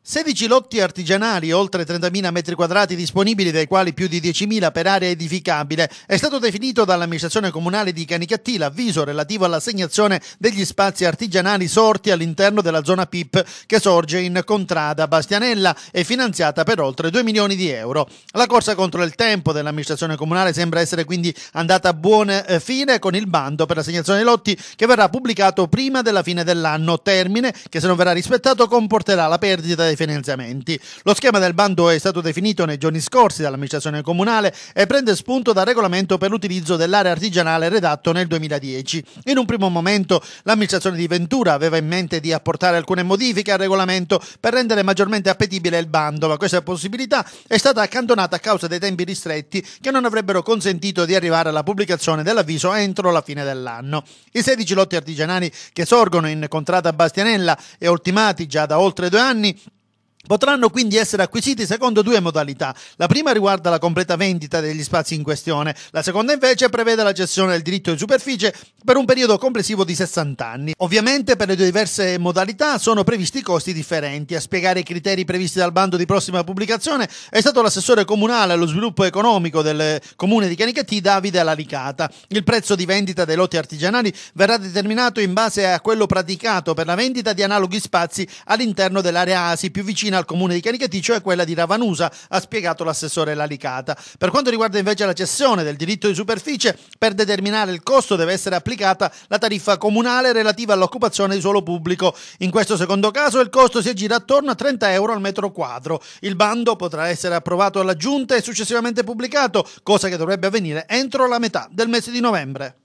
16 lotti artigianali, oltre 30.000 metri quadrati disponibili, dei quali più di 10.000 per area edificabile, è stato definito dall'amministrazione comunale di Canicattì l'avviso relativo all'assegnazione degli spazi artigianali sorti all'interno della zona PIP che sorge in contrada Bastianella e finanziata per oltre 2 milioni di euro. La corsa contro il tempo dell'amministrazione comunale sembra essere quindi andata a buon eh, fine con il bando per l'assegnazione dei lotti che verrà pubblicato prima della fine dell'anno, termine che se non verrà rispettato comporterà la perdita dei finanziamenti. Lo schema del bando è stato definito nei giorni scorsi dall'amministrazione comunale e prende spunto dal regolamento per l'utilizzo dell'area artigianale redatto nel 2010. In un primo momento l'amministrazione di Ventura aveva in mente di apportare alcune modifiche al regolamento per rendere maggiormente appetibile il bando, ma questa possibilità è stata accantonata a causa dei tempi ristretti che non avrebbero consentito di arrivare alla pubblicazione dell'avviso entro la fine dell'anno. I 16 lotti artigianali che sorgono in contrada Bastianella e ultimati già da oltre due anni potranno quindi essere acquisiti secondo due modalità. La prima riguarda la completa vendita degli spazi in questione, la seconda invece prevede la gestione del diritto di superficie per un periodo complessivo di 60 anni. Ovviamente per le due diverse modalità sono previsti costi differenti. A spiegare i criteri previsti dal bando di prossima pubblicazione è stato l'assessore comunale allo sviluppo economico del comune di Canicattì Davide Alaricata. Il prezzo di vendita dei lotti artigianali verrà determinato in base a quello praticato per la vendita di analoghi spazi all'interno dell'area ASI più vicina al comune di Canicaticcio è quella di Ravanusa, ha spiegato l'assessore Lalicata. Per quanto riguarda invece la cessione del diritto di superficie, per determinare il costo deve essere applicata la tariffa comunale relativa all'occupazione di suolo pubblico. In questo secondo caso il costo si aggira attorno a 30 euro al metro quadro. Il bando potrà essere approvato alla giunta e successivamente pubblicato, cosa che dovrebbe avvenire entro la metà del mese di novembre.